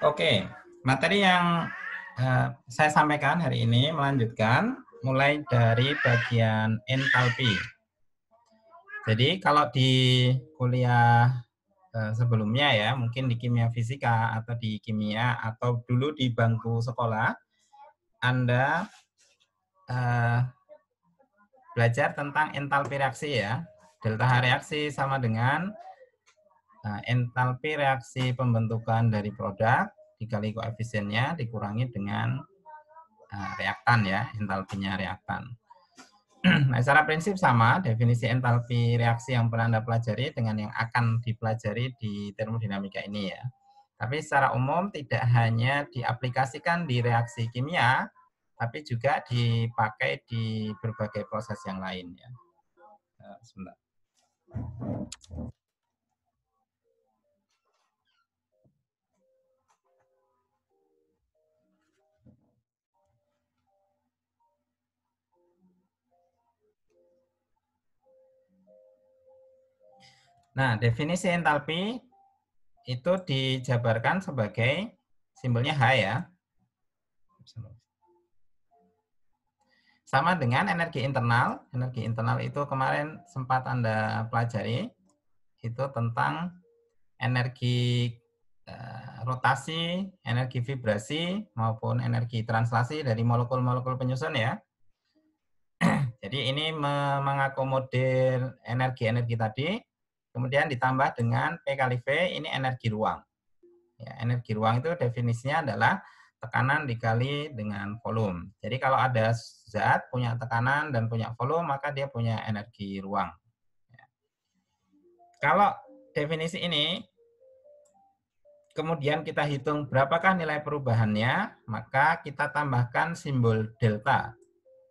Oke, materi yang uh, saya sampaikan hari ini melanjutkan mulai dari bagian entalpi. Jadi kalau di kuliah uh, sebelumnya ya, mungkin di kimia fisika atau di kimia atau dulu di bangku sekolah, Anda uh, belajar tentang entalpi reaksi ya. Delta H reaksi sama dengan Nah, entalpi reaksi pembentukan dari produk dikali koefisiennya dikurangi dengan uh, reaktan ya, entalpinya reaktan. nah, secara prinsip sama, definisi entalpi reaksi yang pernah Anda pelajari dengan yang akan dipelajari di termodinamika ini ya. Tapi secara umum tidak hanya diaplikasikan di reaksi kimia, tapi juga dipakai di berbagai proses yang lain ya. Eh, sebentar. Nah, definisi entalpi itu dijabarkan sebagai simbolnya H ya. Sama dengan energi internal. Energi internal itu kemarin sempat Anda pelajari. Itu tentang energi eh, rotasi, energi vibrasi, maupun energi translasi dari molekul-molekul penyusun ya. Jadi ini mengakomodir energi-energi tadi Kemudian ditambah dengan P kali V, ini energi ruang. Ya, energi ruang itu definisinya adalah tekanan dikali dengan volume. Jadi kalau ada zat punya tekanan dan punya volume, maka dia punya energi ruang. Ya. Kalau definisi ini, kemudian kita hitung berapakah nilai perubahannya, maka kita tambahkan simbol delta.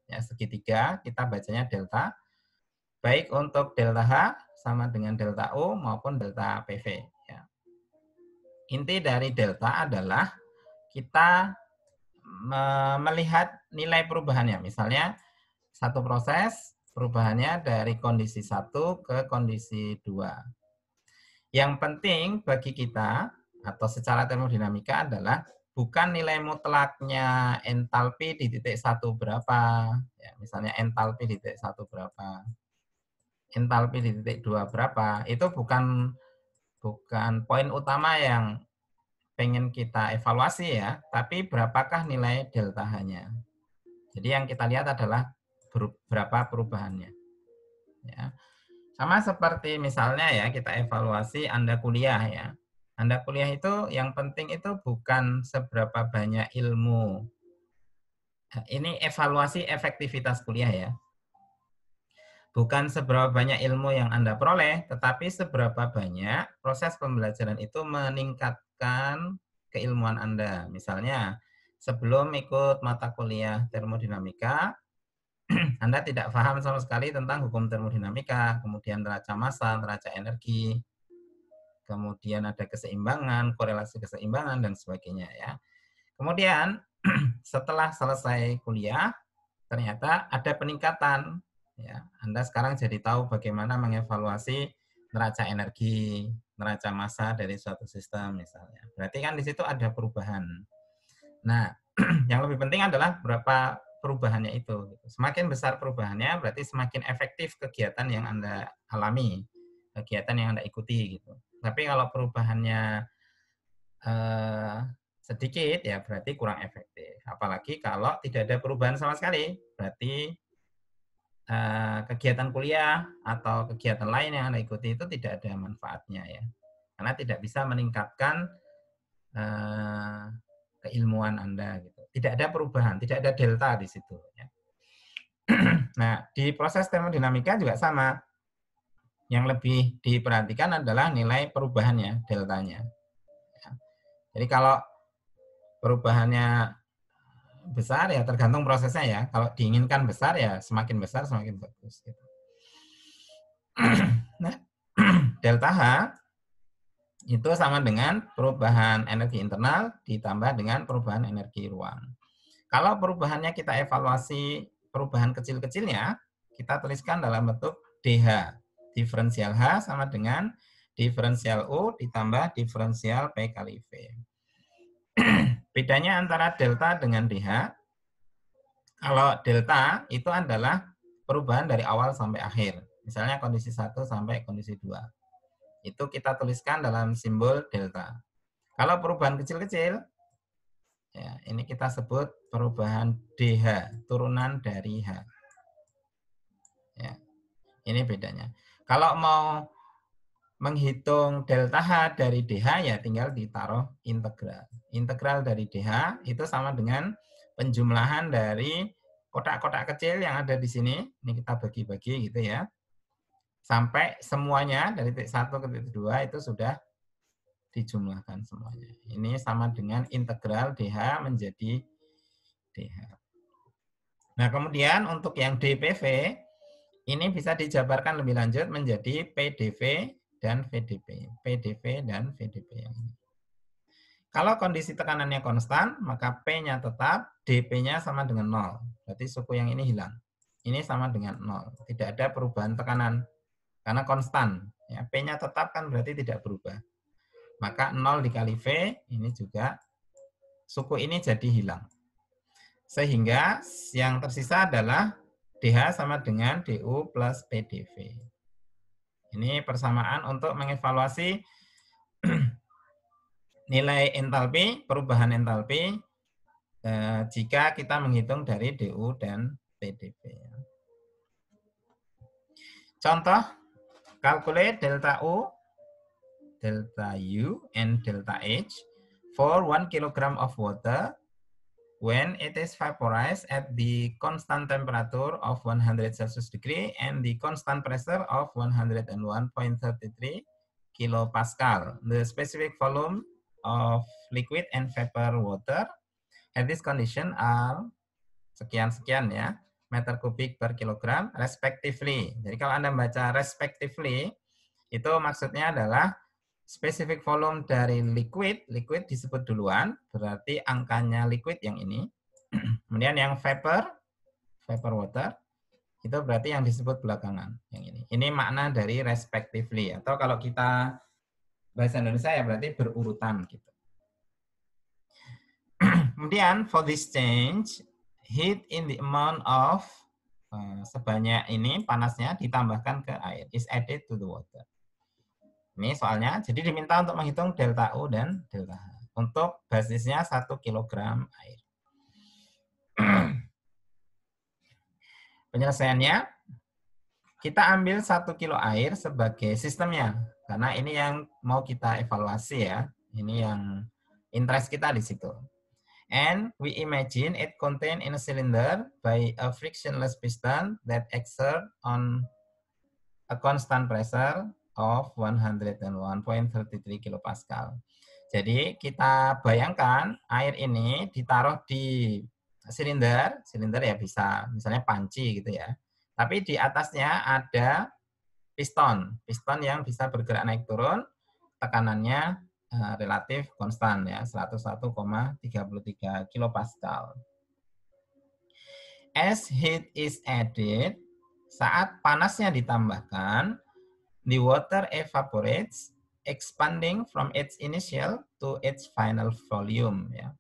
Ya, segitiga, kita bacanya delta. Baik untuk delta H sama dengan delta O maupun delta PV. Ya. Inti dari delta adalah kita me melihat nilai perubahannya. Misalnya satu proses perubahannya dari kondisi satu ke kondisi dua. Yang penting bagi kita atau secara termodinamika adalah bukan nilai mutlaknya entalpi di titik satu berapa, ya, misalnya entalpi di titik satu berapa, entalpi di titik dua berapa itu bukan bukan poin utama yang pengen kita evaluasi ya, tapi berapakah nilai delta hanya. Jadi yang kita lihat adalah berapa perubahannya. Ya. Sama seperti misalnya ya kita evaluasi Anda kuliah ya. Anda kuliah itu yang penting itu bukan seberapa banyak ilmu. Ini evaluasi efektivitas kuliah ya. Bukan seberapa banyak ilmu yang Anda peroleh, tetapi seberapa banyak proses pembelajaran itu meningkatkan keilmuan Anda. Misalnya, sebelum ikut mata kuliah termodinamika, Anda tidak paham sama sekali tentang hukum termodinamika, kemudian neraca massa, neraca energi, kemudian ada keseimbangan, korelasi keseimbangan, dan sebagainya. ya. Kemudian, setelah selesai kuliah, ternyata ada peningkatan Ya, Anda sekarang jadi tahu bagaimana mengevaluasi neraca energi, neraca massa dari suatu sistem misalnya. Berarti kan di situ ada perubahan. Nah, yang lebih penting adalah berapa perubahannya itu. Gitu. Semakin besar perubahannya, berarti semakin efektif kegiatan yang Anda alami, kegiatan yang Anda ikuti gitu. Tapi kalau perubahannya eh, sedikit, ya berarti kurang efektif. Apalagi kalau tidak ada perubahan sama sekali, berarti Eh, kegiatan kuliah atau kegiatan lain yang Anda ikuti itu tidak ada manfaatnya ya. Karena tidak bisa meningkatkan uh, keilmuan Anda gitu. Tidak ada perubahan, tidak ada delta di situ ya. nah, di proses termodinamika juga sama. Yang lebih diperhatikan adalah nilai perubahannya, deltanya. Ya. Jadi kalau perubahannya besar ya tergantung prosesnya ya. Kalau diinginkan besar ya semakin besar semakin bagus. Gitu. nah, delta H itu sama dengan perubahan energi internal ditambah dengan perubahan energi ruang. Kalau perubahannya kita evaluasi perubahan kecil-kecilnya, kita tuliskan dalam bentuk DH. Diferensial H sama dengan diferensial U ditambah diferensial P kali V. Bedanya antara delta dengan DH, kalau delta itu adalah perubahan dari awal sampai akhir. Misalnya kondisi 1 sampai kondisi 2. Itu kita tuliskan dalam simbol delta. Kalau perubahan kecil-kecil, ya, ini kita sebut perubahan DH, turunan dari H. Ya, ini bedanya. Kalau mau menghitung delta H dari DH ya tinggal ditaruh integral. Integral dari DH itu sama dengan penjumlahan dari kotak-kotak kecil yang ada di sini. Ini kita bagi-bagi gitu ya. Sampai semuanya dari titik 1 ke titik 2 itu sudah dijumlahkan semuanya. Ini sama dengan integral DH menjadi DH. Nah, kemudian untuk yang DPV, ini bisa dijabarkan lebih lanjut menjadi PDV dan VDP, PDP dan VDP yang ini. Kalau kondisi tekanannya konstan, maka P-nya tetap, DP-nya sama dengan 0. Berarti suku yang ini hilang. Ini sama dengan 0. Tidak ada perubahan tekanan. Karena konstan. Ya, P-nya tetap kan berarti tidak berubah. Maka 0 dikali V, ini juga suku ini jadi hilang. Sehingga yang tersisa adalah DH sama dengan DU plus PDV. Ini persamaan untuk mengevaluasi nilai entalpi, perubahan entalpi, eh, jika kita menghitung dari DU dan PDP. Contoh, calculate delta U, delta U, and delta H for one kilogram of water when it is vaporized at the constant temperature of 100 Celsius degree and the constant pressure of 101.33 kilopascal. The specific volume of liquid and vapor water at this condition are sekian-sekian ya, meter kubik per kilogram respectively. Jadi kalau Anda baca respectively, itu maksudnya adalah Specific volume dari liquid, liquid disebut duluan, berarti angkanya liquid yang ini. Kemudian yang vapor, vapor water, itu berarti yang disebut belakangan, yang ini. Ini makna dari respectively, atau kalau kita bahasa Indonesia ya berarti berurutan gitu. Kemudian for this change, heat in the amount of uh, sebanyak ini panasnya ditambahkan ke air is added to the water. Ini soalnya, jadi diminta untuk menghitung delta U dan delta H. Untuk basisnya 1 kg air. Penyelesaiannya, kita ambil 1 kilo air sebagai sistemnya. Karena ini yang mau kita evaluasi ya. Ini yang interest kita di situ. And we imagine it contained in a cylinder by a frictionless piston that exert on a constant pressure of 101.33 kilopascal. Jadi kita bayangkan air ini ditaruh di silinder, silinder ya bisa misalnya panci gitu ya. Tapi di atasnya ada piston, piston yang bisa bergerak naik turun, tekanannya eh, relatif konstan ya 101,33 kilopascal. As heat is added, saat panasnya ditambahkan, the water evaporates, expanding from its initial to its final volume. Ya.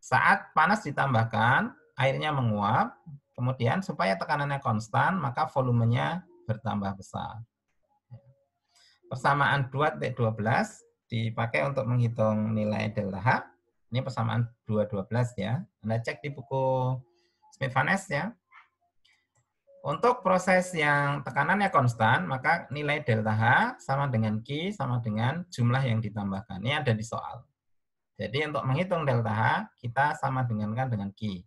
Saat panas ditambahkan, airnya menguap, kemudian supaya tekanannya konstan, maka volumenya bertambah besar. Persamaan 2.12 dipakai untuk menghitung nilai delta H. Ini persamaan 2.12 ya. Anda cek di buku Smith-Vanes ya. Untuk proses yang tekanannya konstan, maka nilai delta H sama dengan Q sama dengan jumlah yang ditambahkan. Ini ada di soal. Jadi untuk menghitung delta H, kita sama dengankan dengan Q.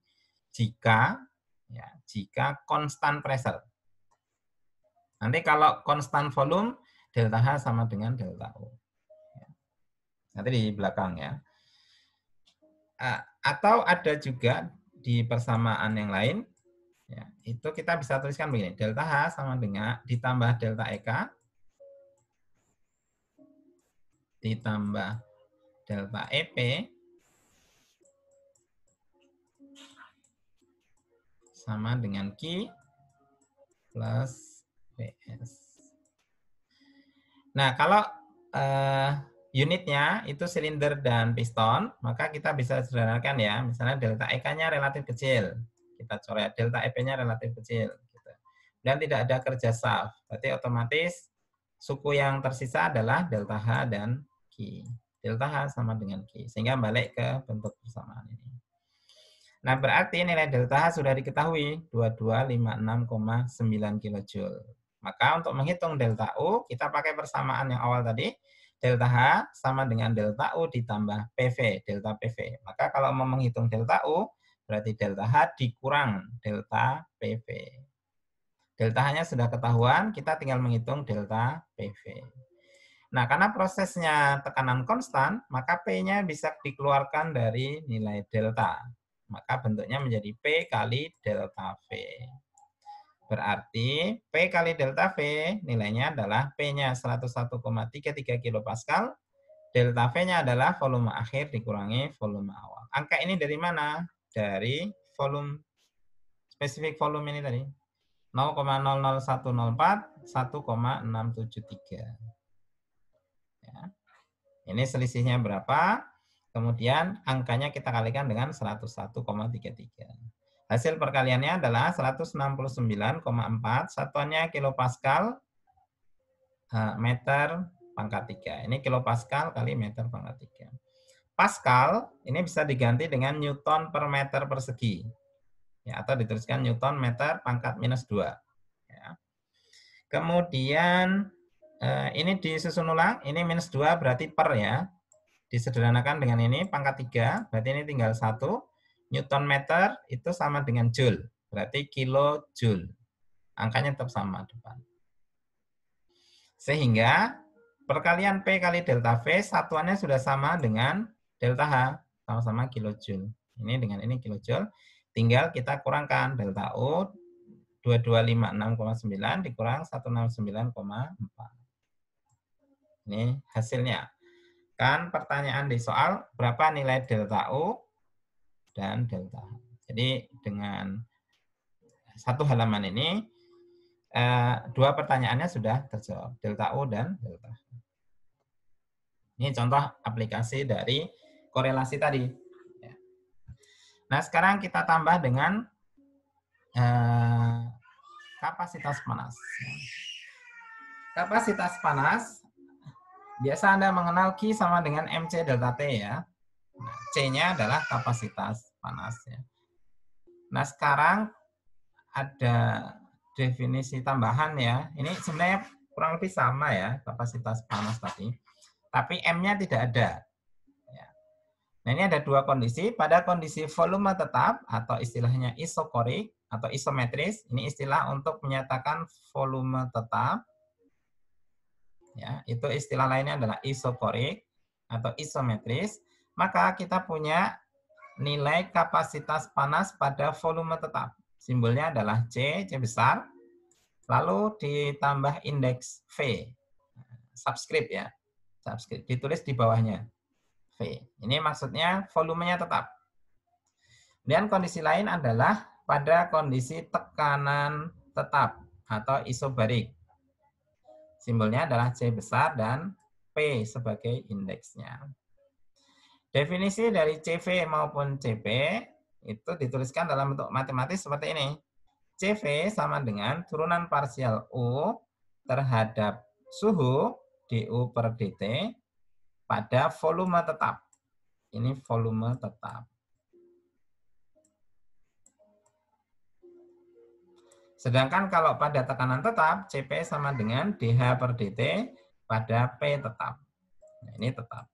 Jika ya, jika konstan pressure. Nanti kalau konstan volume, delta H sama dengan delta U. Ya. Nanti di belakang ya. Ah, atau ada juga di persamaan yang lain, itu kita bisa tuliskan begini, delta H sama dengan ditambah delta EK, ditambah delta EP, sama dengan Q plus PS. Nah, kalau uh, unitnya itu silinder dan piston, maka kita bisa sederhanakan ya, misalnya delta EK-nya relatif kecil, kita coret. Delta EP-nya relatif kecil. Gitu. Dan tidak ada kerja saf. Berarti otomatis suku yang tersisa adalah delta H dan Q. Delta H sama dengan Q. Sehingga balik ke bentuk persamaan ini. Nah, berarti nilai delta H sudah diketahui 2256,9 kJ. Maka untuk menghitung delta U, kita pakai persamaan yang awal tadi, delta H sama dengan delta U ditambah PV, delta PV. Maka kalau mau menghitung delta U, Berarti delta H dikurang delta PV. Delta H-nya sudah ketahuan, kita tinggal menghitung delta PV. Nah, karena prosesnya tekanan konstan, maka P-nya bisa dikeluarkan dari nilai delta. Maka bentuknya menjadi P kali delta V. Berarti P kali delta V nilainya adalah P-nya 101,33 kilopascal, delta V-nya adalah volume akhir dikurangi volume awal. Angka ini dari mana? dari volume spesifik volume ini tadi 0,00104 1,673. Ya. Ini selisihnya berapa? Kemudian angkanya kita kalikan dengan 101,33. Hasil perkaliannya adalah 169,4 satuannya kilopascal eh, meter pangkat 3. Ini kilopascal kali meter pangkat 3. Pascal ini bisa diganti dengan Newton per meter persegi. Ya, atau dituliskan Newton meter pangkat minus 2. Ya. Kemudian eh, ini disusun ulang, ini minus 2 berarti per ya. Disederhanakan dengan ini, pangkat 3, berarti ini tinggal 1. Newton meter itu sama dengan Joule, berarti kilo Joule. Angkanya tetap sama depan. Sehingga perkalian P kali delta V satuannya sudah sama dengan delta H sama-sama kilojoule. Ini dengan ini kilojoule. Tinggal kita kurangkan delta U 2256,9 dikurang 169,4. Ini hasilnya. Kan pertanyaan di soal berapa nilai delta u dan delta H. Jadi dengan satu halaman ini eh, dua pertanyaannya sudah terjawab delta u dan delta H. Ini contoh aplikasi dari korelasi tadi. Ya. Nah, sekarang kita tambah dengan eh, kapasitas panas. Kapasitas panas, biasa Anda mengenal Q sama dengan MC delta T ya. Nah, C-nya adalah kapasitas panas. Ya. Nah, sekarang ada definisi tambahan ya. Ini sebenarnya kurang lebih sama ya, kapasitas panas tadi. Tapi M-nya tidak ada. Nah, ini ada dua kondisi. Pada kondisi volume tetap atau istilahnya isokorik atau isometris, ini istilah untuk menyatakan volume tetap. Ya, itu istilah lainnya adalah isokorik atau isometris. Maka kita punya nilai kapasitas panas pada volume tetap. Simbolnya adalah C, C besar. Lalu ditambah indeks V. Subscript ya. Subscript ditulis di bawahnya. Ini maksudnya volumenya tetap. Dan kondisi lain adalah pada kondisi tekanan tetap atau isobarik. Simbolnya adalah C besar dan P sebagai indeksnya. Definisi dari CV maupun CP itu dituliskan dalam bentuk matematis seperti ini. CV sama dengan turunan parsial U terhadap suhu du per dt pada volume tetap. Ini volume tetap. Sedangkan kalau pada tekanan tetap, CP sama dengan DH per DT pada P tetap. Nah, ini tetap.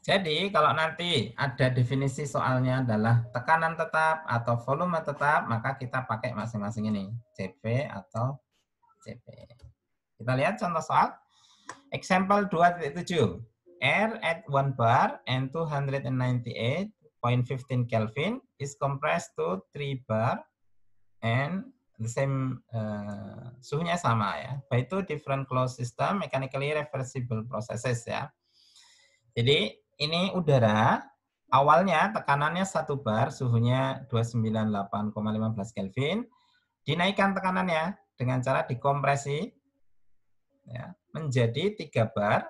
Jadi kalau nanti ada definisi soalnya adalah tekanan tetap atau volume tetap, maka kita pakai masing-masing ini, CP atau CP. Kita lihat contoh soal. Example 2.7. R at 1 bar and 298.15 Kelvin is compressed to 3 bar and the same uh, suhunya sama ya. By two different closed system mechanically reversible processes ya. Jadi ini udara awalnya tekanannya 1 bar, suhunya 298,15 Kelvin. Dinaikkan tekanannya dengan cara dikompresi ya, menjadi 3 bar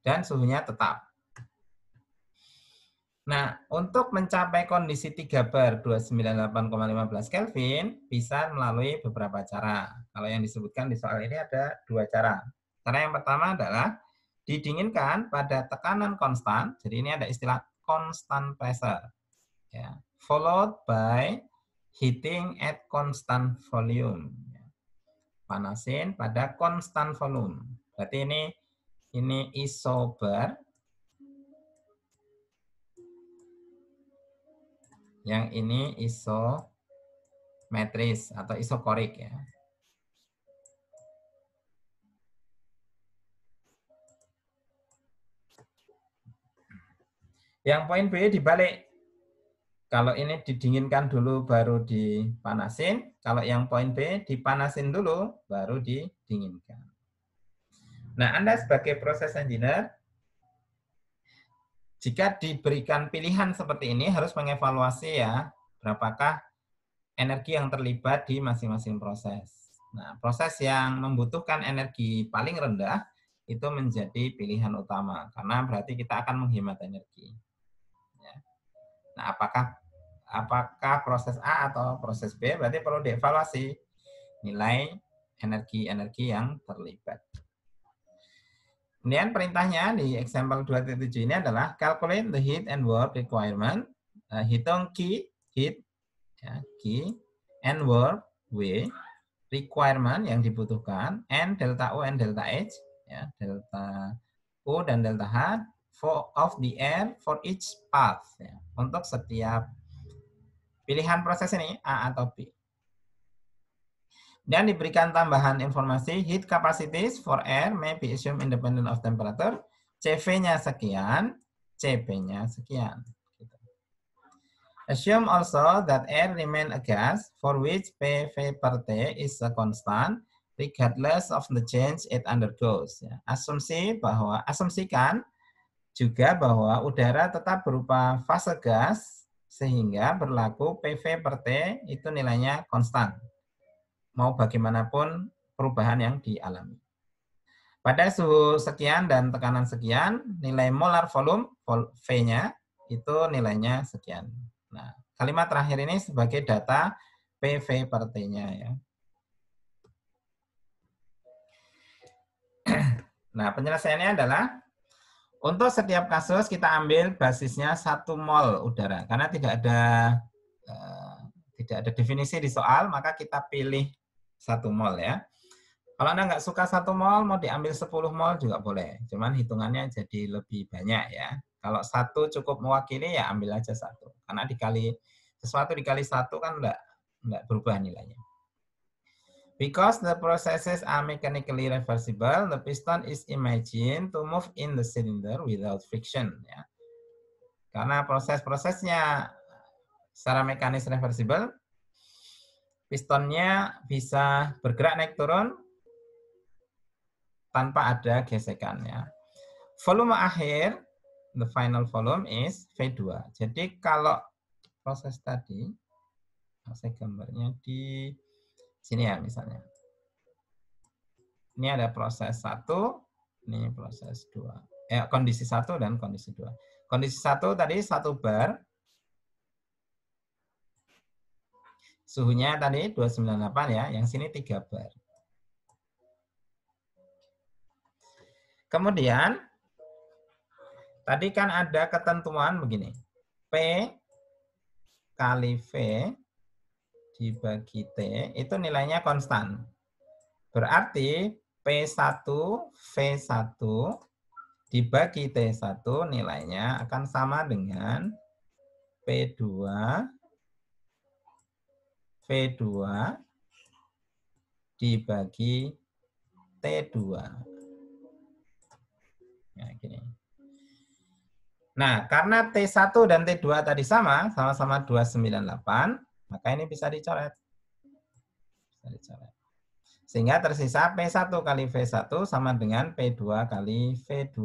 dan suhunya tetap. Nah, untuk mencapai kondisi 3 bar 298,15 Kelvin bisa melalui beberapa cara. Kalau yang disebutkan di soal ini ada dua cara. Cara yang pertama adalah didinginkan pada tekanan konstan. Jadi ini ada istilah constant pressure. Ya, followed by heating at constant volume. Panasin pada constant volume. Berarti ini ini isobar yang ini isometris atau isokorik ya. Yang poin B dibalik kalau ini didinginkan dulu baru dipanasin. Kalau yang poin B dipanasin dulu baru didinginkan. Nah, Anda sebagai proses engineer jika diberikan pilihan seperti ini harus mengevaluasi ya berapakah energi yang terlibat di masing-masing proses. Nah, proses yang membutuhkan energi paling rendah itu menjadi pilihan utama karena berarti kita akan menghemat energi. Nah, apakah apakah proses A atau proses B berarti perlu dievaluasi nilai energi-energi yang terlibat. Kemudian perintahnya di example 2.7 ini adalah calculate the heat and work requirement, uh, hitung key heat, ya, key and work W requirement yang dibutuhkan, and delta U and delta H, ya, delta U dan delta H for of the end for each path ya. untuk setiap pilihan proses ini A atau B. Dan diberikan tambahan informasi heat capacities for air may be assumed independent of temperature. CV-nya sekian, CP-nya sekian. Gitu. Assume also that air remain a gas for which PV per T is a constant regardless of the change it undergoes. Ya. Asumsi bahwa asumsikan juga bahwa udara tetap berupa fase gas sehingga berlaku PV per T itu nilainya konstan. Mau bagaimanapun perubahan yang dialami. Pada suhu sekian dan tekanan sekian, nilai molar volume V-nya itu nilainya sekian. Nah, kalimat terakhir ini sebagai data PV per T-nya ya. Nah, penyelesaiannya adalah untuk setiap kasus kita ambil basisnya satu mol udara karena tidak ada eh, tidak ada definisi di soal maka kita pilih satu mol ya. Kalau Anda nggak suka satu mol, mau diambil 10 mol juga boleh. Cuman hitungannya jadi lebih banyak ya. Kalau satu cukup mewakili ya ambil aja satu. Karena dikali sesuatu dikali satu kan nggak nggak berubah nilainya. Because the processes are mechanically reversible, the piston is imagined to move in the cylinder without friction. Ya. Karena proses-prosesnya secara mekanis reversible, pistonnya bisa bergerak naik turun tanpa ada gesekannya. Volume akhir, the final volume is V2. Jadi kalau proses tadi, saya gambarnya di Sini ya misalnya. Ini ada proses satu, ini proses dua. Eh, kondisi satu dan kondisi dua. Kondisi satu tadi satu bar. Suhunya tadi 298 ya, yang sini 3 bar. Kemudian, tadi kan ada ketentuan begini. P kali V dibagi T itu nilainya konstan. Berarti P1 V1 dibagi T1 nilainya akan sama dengan P2 V2 dibagi T2. Ya, gini. Nah, karena T1 dan T2 tadi sama, sama-sama 298, maka ini bisa dicoret. Bisa dicoret. Sehingga tersisa P1 kali V1 sama dengan P2 kali V2.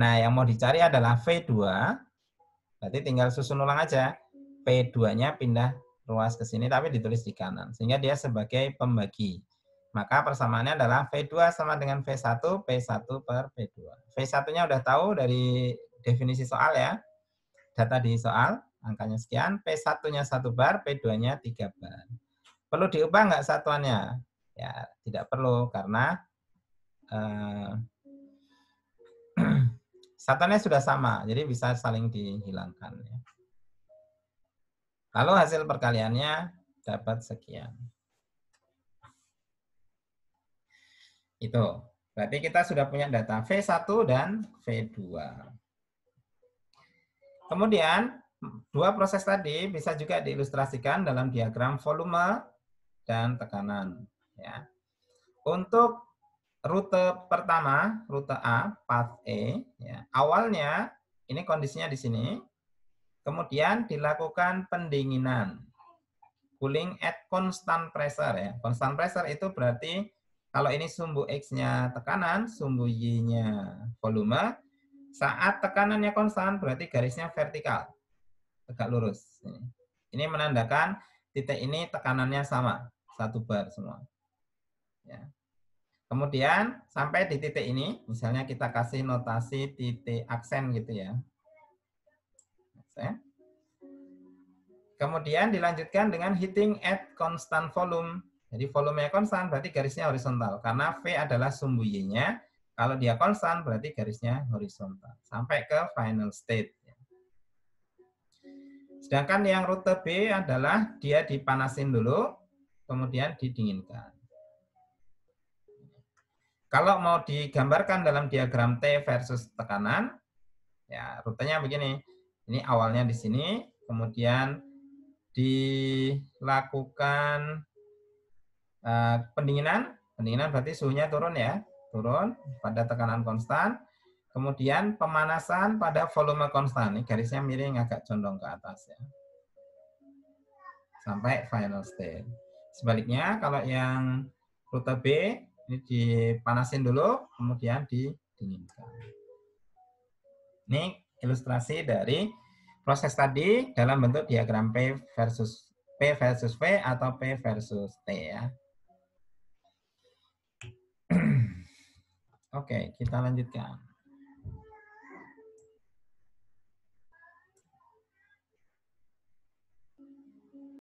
Nah, yang mau dicari adalah V2. Berarti tinggal susun ulang aja. P2-nya pindah ruas ke sini, tapi ditulis di kanan. Sehingga dia sebagai pembagi. Maka persamaannya adalah V2 sama dengan V1, P1 per v 2 v V1-nya udah tahu dari definisi soal ya. Data di soal angkanya sekian, P1-nya 1 bar, P2-nya 3 bar. Perlu diubah nggak satuannya? Ya, tidak perlu karena eh, satuannya sudah sama, jadi bisa saling dihilangkan. Ya. Lalu hasil perkaliannya dapat sekian. Itu. Berarti kita sudah punya data V1 dan V2. Kemudian Dua proses tadi bisa juga diilustrasikan dalam diagram volume dan tekanan. Ya. Untuk rute pertama, rute A, path E, ya, awalnya ini kondisinya di sini, kemudian dilakukan pendinginan. Cooling at constant pressure. ya. Constant pressure itu berarti kalau ini sumbu X-nya tekanan, sumbu Y-nya volume, saat tekanannya konstan berarti garisnya vertikal tegak lurus. Ini, menandakan titik ini tekanannya sama, satu bar semua. Ya. Kemudian sampai di titik ini, misalnya kita kasih notasi titik aksen gitu ya. Kemudian dilanjutkan dengan hitting at constant volume. Jadi volumenya konstan berarti garisnya horizontal. Karena V adalah sumbu Y-nya. Kalau dia konstan berarti garisnya horizontal. Sampai ke final state. Sedangkan yang rute B adalah dia dipanasin dulu, kemudian didinginkan. Kalau mau digambarkan dalam diagram T versus tekanan, ya rutenya begini. Ini awalnya di sini, kemudian dilakukan uh, pendinginan. Pendinginan berarti suhunya turun ya, turun pada tekanan konstan. Kemudian pemanasan pada volume konstan. Ini garisnya miring agak condong ke atas ya. Sampai final state. Sebaliknya kalau yang rute B ini dipanasin dulu kemudian didinginkan. Ini ilustrasi dari proses tadi dalam bentuk diagram P versus P versus V atau P versus T ya. Oke, kita lanjutkan.